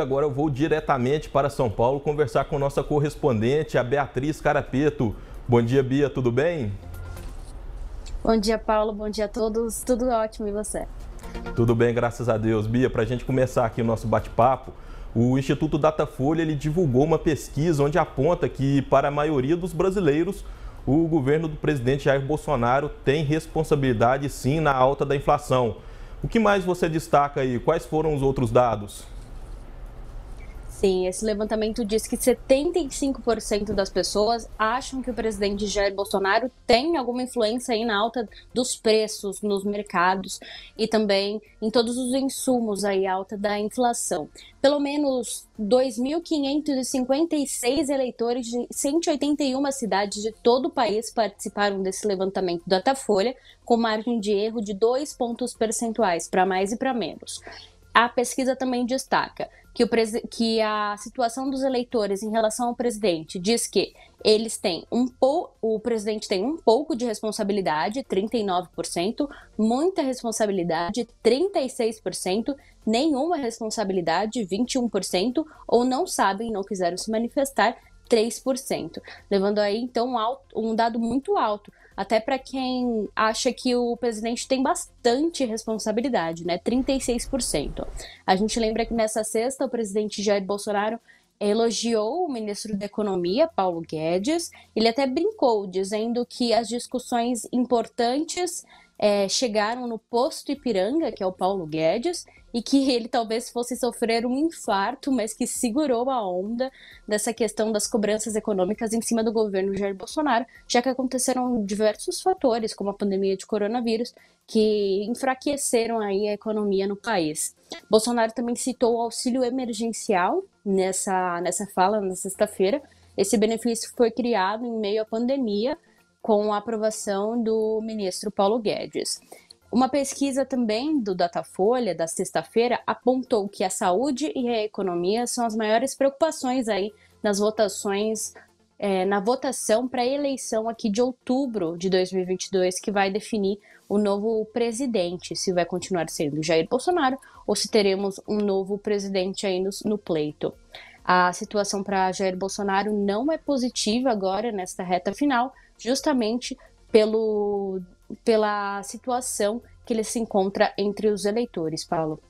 Agora eu vou diretamente para São Paulo conversar com nossa correspondente, a Beatriz Carapeto. Bom dia, Bia, tudo bem? Bom dia, Paulo, bom dia a todos, tudo ótimo e você? Tudo bem, graças a Deus. Bia, para a gente começar aqui o nosso bate-papo, o Instituto Datafolha ele divulgou uma pesquisa onde aponta que, para a maioria dos brasileiros, o governo do presidente Jair Bolsonaro tem responsabilidade sim na alta da inflação. O que mais você destaca aí? Quais foram os outros dados? Sim, esse levantamento diz que 75% das pessoas acham que o presidente Jair Bolsonaro tem alguma influência aí na alta dos preços nos mercados e também em todos os insumos aí alta da inflação. Pelo menos 2.556 eleitores de 181 cidades de todo o país participaram desse levantamento da Datafolha, com margem de erro de dois pontos percentuais para mais e para menos. A pesquisa também destaca que, o que a situação dos eleitores em relação ao presidente diz que eles têm um pouco, o presidente tem um pouco de responsabilidade, 39%, muita responsabilidade, 36%, nenhuma responsabilidade, 21%, ou não sabem, não quiseram se manifestar, 3%, levando aí então um, alto, um dado muito alto até para quem acha que o presidente tem bastante responsabilidade, né? 36%. A gente lembra que nessa sexta o presidente Jair Bolsonaro elogiou o ministro da Economia, Paulo Guedes. Ele até brincou, dizendo que as discussões importantes é, chegaram no posto Ipiranga, que é o Paulo Guedes, e que ele talvez fosse sofrer um infarto, mas que segurou a onda dessa questão das cobranças econômicas em cima do governo Jair Bolsonaro, já que aconteceram diversos fatores, como a pandemia de coronavírus, que enfraqueceram aí a economia no país. Bolsonaro também citou o auxílio emergencial nessa, nessa fala na sexta-feira. Esse benefício foi criado em meio à pandemia com a aprovação do ministro Paulo Guedes. Uma pesquisa também do Datafolha da sexta-feira apontou que a saúde e a economia são as maiores preocupações aí nas votações é, na votação para a eleição aqui de outubro de 2022 que vai definir o novo presidente, se vai continuar sendo Jair Bolsonaro ou se teremos um novo presidente aí no, no pleito. A situação para Jair Bolsonaro não é positiva agora, nesta reta final, justamente pelo, pela situação que ele se encontra entre os eleitores, Paulo.